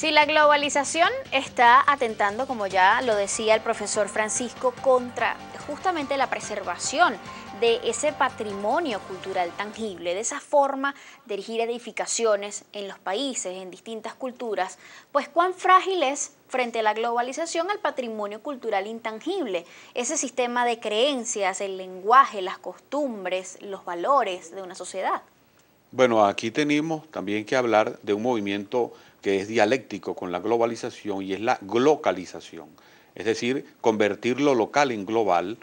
Si la globalización está atentando, como ya lo decía el profesor Francisco, contra justamente la preservación de ese patrimonio cultural tangible, de esa forma de erigir edificaciones en los países, en distintas culturas, pues cuán frágil es frente a la globalización el patrimonio cultural intangible, ese sistema de creencias, el lenguaje, las costumbres, los valores de una sociedad. Bueno, aquí tenemos también que hablar de un movimiento que es dialéctico con la globalización y es la glocalización, es decir, convertir lo local en global,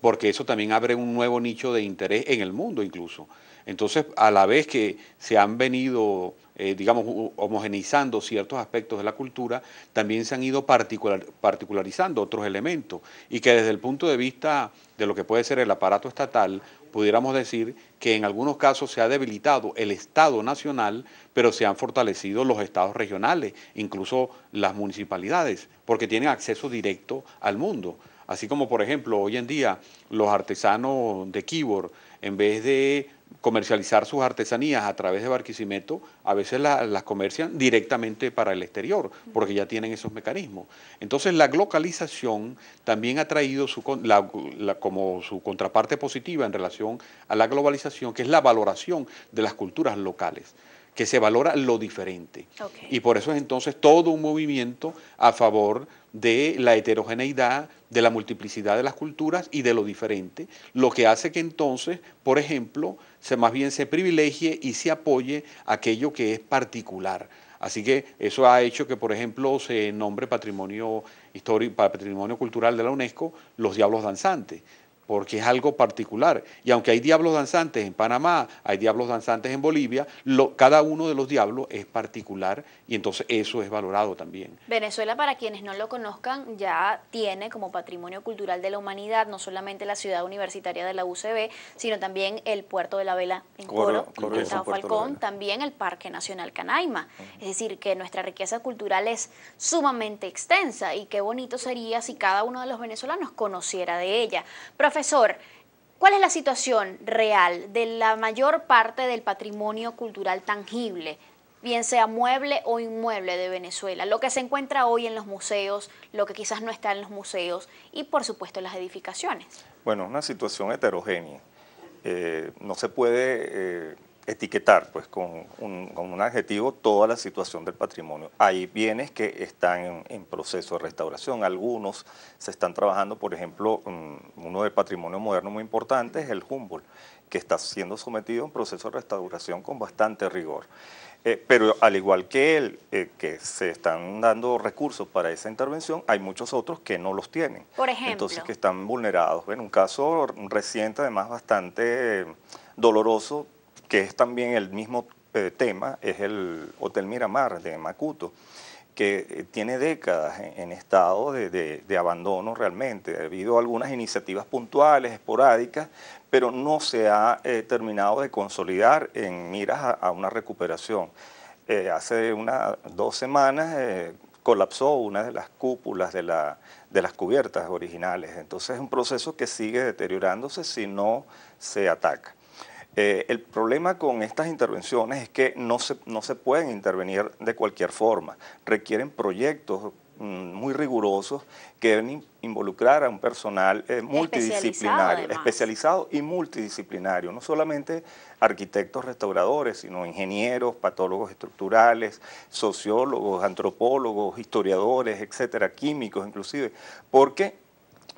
porque eso también abre un nuevo nicho de interés en el mundo incluso. Entonces, a la vez que se han venido, eh, digamos, homogeneizando ciertos aspectos de la cultura, también se han ido particularizando otros elementos y que desde el punto de vista de lo que puede ser el aparato estatal, pudiéramos decir que en algunos casos se ha debilitado el Estado nacional, pero se han fortalecido los estados regionales, incluso las municipalidades, porque tienen acceso directo al mundo. Así como, por ejemplo, hoy en día los artesanos de Kibor, en vez de comercializar sus artesanías a través de Barquisimeto, a veces las comercian directamente para el exterior, porque ya tienen esos mecanismos. Entonces la globalización también ha traído su, como su contraparte positiva en relación a la globalización, que es la valoración de las culturas locales que se valora lo diferente. Y por eso es entonces todo un movimiento a favor de la heterogeneidad, de la multiplicidad de las culturas y de lo diferente, lo que hace que entonces, por ejemplo, se más bien se privilegie y se apoye aquello que es particular. Así que eso ha hecho que, por ejemplo, se nombre patrimonio histórico, patrimonio cultural de la UNESCO los diablos danzantes, porque es algo particular. Y aunque hay diablos danzantes en Panamá, hay diablos danzantes en Bolivia, cada uno de los diablos es particular y entonces eso es valorado también. Venezuela, para quienes no lo conozcan, ya tiene como patrimonio cultural de la humanidad no solamente la ciudad universitaria de la UCB, sino también el puerto de la Vela en Coro, en el Estado Falcón, también el Parque Nacional Canaima. Es decir, que nuestra riqueza cultural es sumamente extensa y qué bonito sería si cada uno de los venezolanos conociera de ella. Profesor, ¿cuál es la situación real de la mayor parte del patrimonio cultural tangible, bien sea mueble o inmueble de Venezuela? Lo que se encuentra hoy en los museos, lo que quizás no está en los museos y por supuesto las edificaciones. Bueno, una situación heterogénea. Eh, no se puede eh, etiquetar pues, con, un, con un adjetivo toda la situación del patrimonio. Hay bienes que están en, proceso de restauración, algunos se están trabajando, por ejemplo, mm, uno de patrimonio moderno muy importante es el Humboldt, que está siendo sometido a un proceso de restauración con bastante rigor. Eh, pero al igual que él, eh, que se están dando recursos para esa intervención, hay muchos otros que no los tienen. Por ejemplo. Entonces, que están vulnerados. En un caso reciente, además, bastante doloroso, que es también el mismo eh, tema, es el Hotel Miramar de Macuto, que eh, tiene décadas en, estado de, abandono realmente. debido a algunas iniciativas puntuales, esporádicas, pero no se ha eh, terminado de consolidar en miras a, una recuperación. hace unas dos semanas colapsó una de las cúpulas de, la, de las cubiertas originales. Entonces es un proceso que sigue deteriorándose si no se ataca. Eh, el problema con estas intervenciones es que no se, no se pueden intervenir de cualquier forma, requieren proyectos mm, muy rigurosos que deben involucrar a un personal eh, multidisciplinario, especializado, especializado, y multidisciplinario, no solamente arquitectos restauradores, sino ingenieros, patólogos estructurales, sociólogos, antropólogos, historiadores, etcétera, químicos inclusive, porque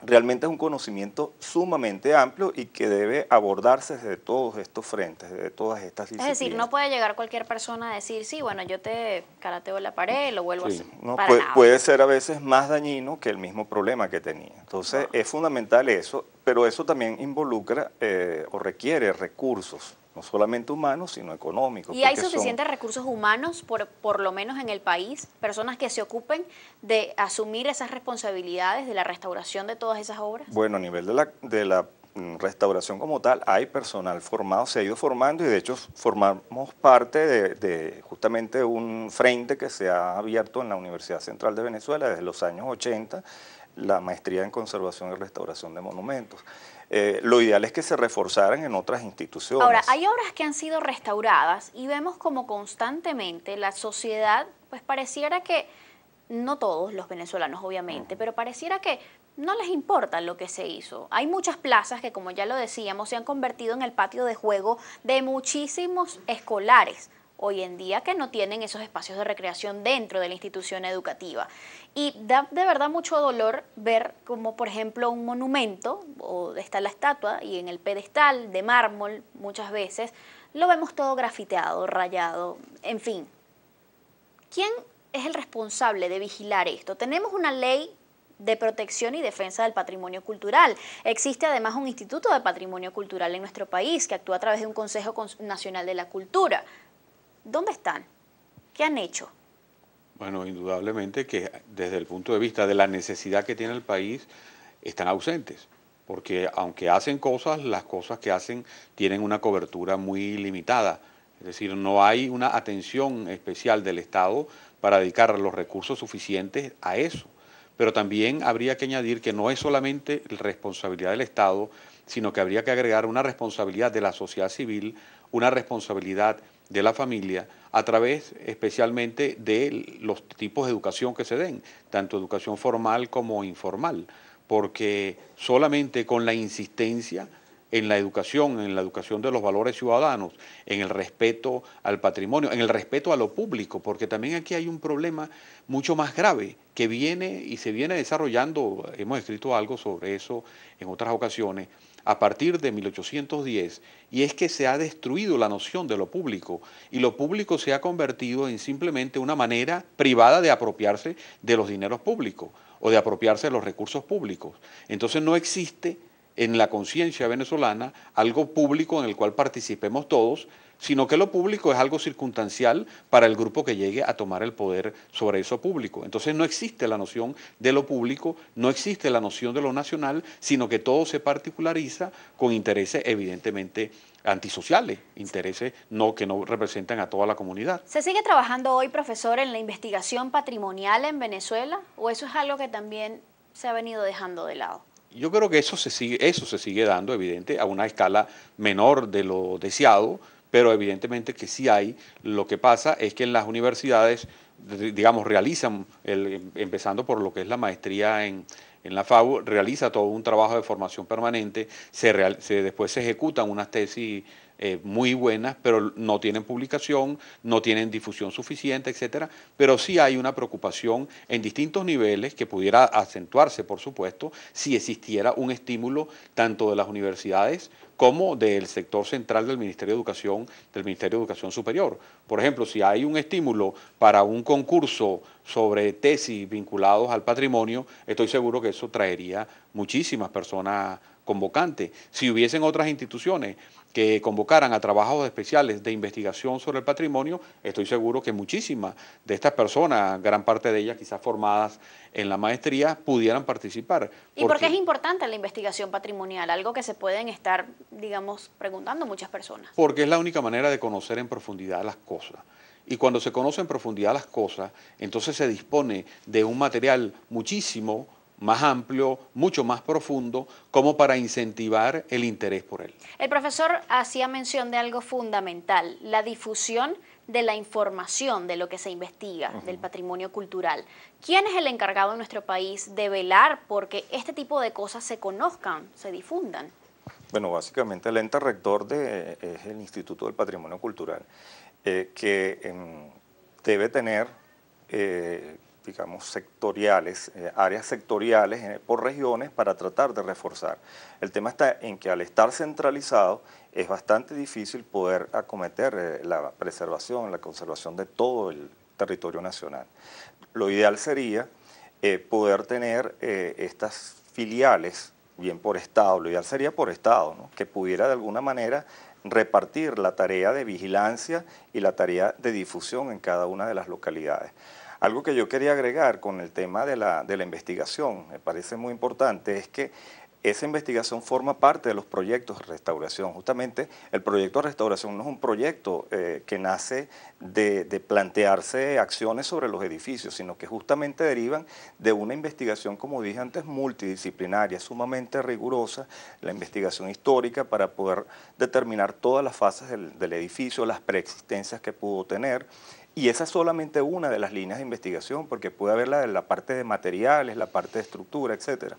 realmente es un conocimiento sumamente amplio y que debe abordarse desde todos estos frentes, desde todas estas disciplinas. Es decir, no puede llegar cualquier persona a decir, sí, bueno, yo te karateo la pared, lo vuelvo a hacer. puede, ser a veces más dañino que el mismo problema que tenía. Entonces, es fundamental eso, pero eso también involucra eh, o requiere recursos no solamente humanos, sino económicos. ¿Y hay suficientes recursos humanos, por, lo menos en el país, personas que se ocupen de asumir esas responsabilidades de la restauración de todas esas obras? Bueno, a nivel de la, mm, restauración como tal, hay personal formado, se ha ido formando y de hecho formamos parte de, de, justamente un frente que se ha abierto en la Universidad Central de Venezuela desde los años 80, la maestría en conservación y restauración de monumentos. Eh, lo ideal es que se reforzaran en otras instituciones. Ahora, hay obras que han sido restauradas y vemos como constantemente la sociedad, pues pareciera que, no todos los venezolanos obviamente, mm. pero pareciera que no les importa lo que se hizo. Hay muchas plazas que, como ya lo decíamos, se han convertido en el patio de juego de muchísimos escolares hoy en día que no tienen esos espacios de recreación dentro de la institución educativa. Y da de verdad mucho dolor ver como, por ejemplo, un monumento, o está la estatua, y en el pedestal de mármol muchas veces, lo vemos todo grafiteado, rayado, en fin. ¿Quién es el responsable de vigilar esto? Tenemos una ley de protección y defensa del patrimonio cultural. Existe además un instituto de patrimonio cultural en nuestro país que actúa a través de un Consejo Nacional de la Cultura. ¿Dónde están? ¿Qué han hecho? Bueno, indudablemente que desde el punto de vista de la necesidad que tiene el país, están ausentes, porque aunque hacen cosas, las cosas que hacen tienen una cobertura muy limitada. Es decir, no hay una atención especial del Estado para dedicar los recursos suficientes a eso. Pero también habría que añadir que no es solamente responsabilidad del Estado, sino que habría que agregar una responsabilidad de la sociedad civil, una responsabilidad de la familia a través especialmente de los tipos de educación que se den, tanto educación formal como informal, porque solamente con la insistencia en la educación, en la educación de los valores ciudadanos, en el respeto al patrimonio, en el respeto a lo público, porque también aquí hay un problema mucho más grave que viene y se viene desarrollando, hemos escrito algo sobre eso en otras ocasiones, a partir de 1810, y es que se ha destruido la noción de lo público, y lo público se ha convertido en simplemente una manera privada de apropiarse de los dineros públicos o de apropiarse de los recursos públicos. Entonces no existe en la conciencia venezolana algo público en el cual participemos todos, sino que lo público es algo circunstancial para el grupo que llegue a tomar el poder sobre eso público. Entonces no existe la noción de lo público, no existe la noción de lo nacional, sino que todo se particulariza con intereses evidentemente antisociales, intereses no que no representan a toda la comunidad. ¿Se sigue trabajando hoy, profesor, en la investigación patrimonial en Venezuela o eso es algo que también se ha venido dejando de lado? yo creo que eso se, sigue, eso se sigue dando, evidente, a una escala menor de lo deseado, pero evidentemente que sí hay. Lo que pasa es que en las universidades, digamos, realizan, el, em, empezando por lo que es la maestría en, la FAU realiza todo un trabajo de formación permanente, se se, después se ejecutan unas tesis eh, muy buenas, pero no tienen publicación, no tienen difusión suficiente, etcétera. Pero sí hay una preocupación en distintos niveles que pudiera acentuarse, por supuesto, si existiera un estímulo tanto de las universidades como del sector central del Ministerio de Educación, del Ministerio de Educación Superior. Por ejemplo, si hay un estímulo para un concurso sobre tesis vinculados al patrimonio, estoy seguro que eso traería muchísimas personas convocante. Si hubiesen otras instituciones que convocaran a trabajos especiales de investigación sobre el patrimonio, estoy seguro que muchísimas de estas personas, gran parte de ellas quizás formadas en la maestría, pudieran participar. ¿Y por qué es importante la investigación patrimonial? Algo que se pueden estar, digamos, preguntando muchas personas. Porque es la única manera de conocer en profundidad las cosas. Y cuando se conoce en profundidad las cosas, entonces se dispone de un material muchísimo más amplio, mucho más profundo, como para incentivar el interés por él. El profesor hacía mención de algo fundamental, la difusión de la información de lo que se investiga, del patrimonio cultural. ¿Quién es el encargado en nuestro país de velar porque este tipo de cosas se conozcan, se difundan? Bueno, básicamente el ente rector de, es el Instituto del Patrimonio Cultural, eh, que em, debe tener... Eh, digamos, sectoriales, eh, áreas sectoriales eh, por regiones para tratar de reforzar. El tema está en que al estar centralizado es bastante difícil poder acometer eh, la preservación, la conservación de todo el territorio nacional. Lo ideal sería poder tener estas filiales, bien por Estado, lo ideal sería por Estado, que pudiera de alguna manera repartir la tarea de vigilancia y la tarea de difusión en cada una de las localidades. Algo que yo quería agregar con el tema de la, investigación, me parece muy importante, es que esa investigación forma parte de los proyectos de restauración. Justamente el proyecto de restauración no es un proyecto eh, que nace de, plantearse acciones sobre los edificios, sino que justamente derivan de una investigación, como dije antes, multidisciplinaria, sumamente rigurosa, la investigación histórica para poder determinar todas las fases del edificio, las preexistencias que pudo tener y esa es solamente una de las líneas de investigación, porque puede haber la, la parte de materiales, la parte de estructura, etc.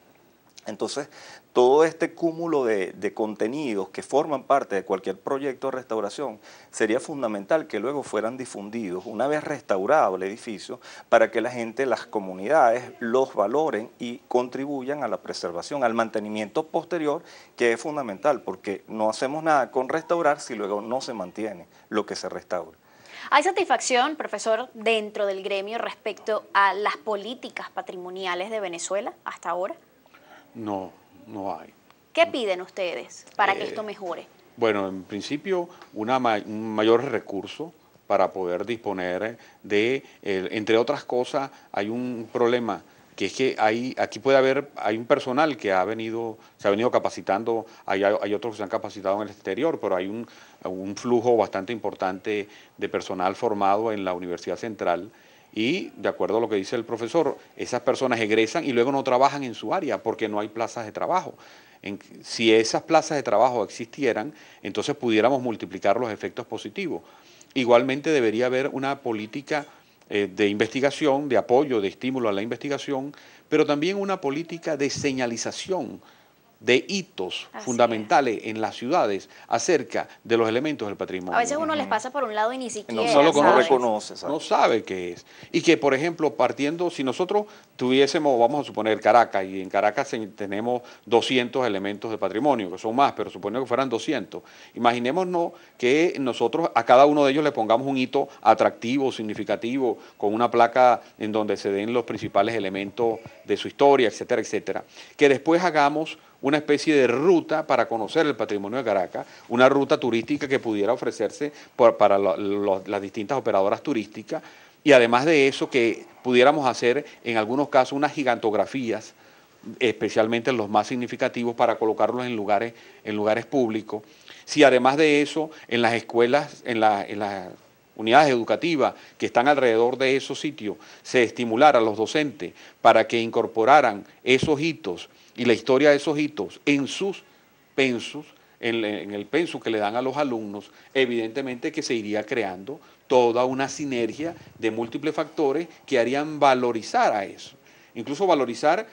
Entonces, todo este cúmulo de, contenidos que forman parte de cualquier proyecto de restauración, sería fundamental que luego fueran difundidos una vez restaurado el edificio para que la gente, las comunidades, los valoren y contribuyan a la preservación, al mantenimiento posterior, que es fundamental, porque no hacemos nada con restaurar si luego no se mantiene lo que se restaura. Hay satisfacción, profesor, dentro del gremio respecto a las políticas patrimoniales de Venezuela hasta ahora. No, no hay. ¿Qué piden ustedes para que esto eh, mejore? Bueno, en principio, una un mayor recurso para poder disponer de, eh, entre otras cosas, hay un problema que es que hay, aquí puede haber, hay un personal que ha venido, se ha venido capacitando, hay, otros que se han capacitado en el exterior, pero hay un, flujo bastante importante de personal formado en la Universidad Central y, de acuerdo a lo que dice el profesor, esas personas egresan y luego no trabajan en su área porque no hay plazas de trabajo. si esas plazas de trabajo existieran, entonces pudiéramos multiplicar los efectos positivos. Igualmente debería haber una política eh, de investigación, de apoyo, de estímulo a la investigación, pero también una política de señalización de hitos fundamentales en las ciudades acerca de los elementos del patrimonio. A veces uno les pasa por un lado y ni siquiera no, no reconoce, no sabe qué es. Y que, por ejemplo, partiendo, si nosotros tuviésemos, vamos a suponer Caracas, y en Caracas tenemos 200 elementos de patrimonio, que son más, pero suponiendo que fueran 200, imaginémonos que nosotros a cada uno de ellos le pongamos un hito atractivo, significativo, con una placa en donde se den los principales elementos de su historia, etcétera, etcétera. Que después hagamos una especie de ruta para conocer el patrimonio de Caracas, una ruta turística que pudiera ofrecerse para las distintas operadoras turísticas y además de eso que pudiéramos hacer en algunos casos unas gigantografías, especialmente los más significativos, para colocarlos en lugares, en lugares públicos. Si además de eso en las escuelas, en, las unidades educativas que están alrededor de esos sitios, se estimulara a los docentes para que incorporaran esos hitos y la historia de esos hitos en sus pensos, en, el penso que le dan a los alumnos, evidentemente que se iría creando toda una sinergia de múltiples factores que harían valorizar a eso. Incluso valorizar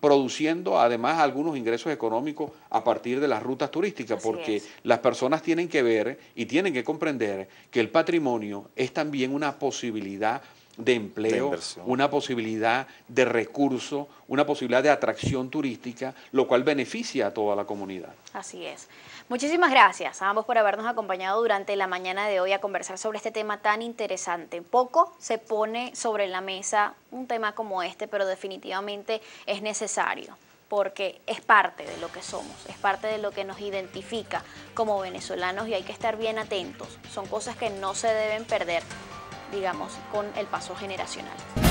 produciendo además algunos ingresos económicos a partir de las rutas turísticas, porque las personas tienen que ver y tienen que comprender que el patrimonio es también una posibilidad de empleo, una posibilidad de recurso, una posibilidad de atracción turística, lo cual beneficia a toda la comunidad. Así es. Muchísimas gracias a ambos por habernos acompañado durante la mañana de hoy a conversar sobre este tema tan interesante. Poco se pone sobre la mesa un tema como este, pero definitivamente es necesario porque es parte de lo que somos, es parte de lo que nos identifica como venezolanos y hay que estar bien atentos. Son cosas que no se deben perder digamos, con el paso generacional.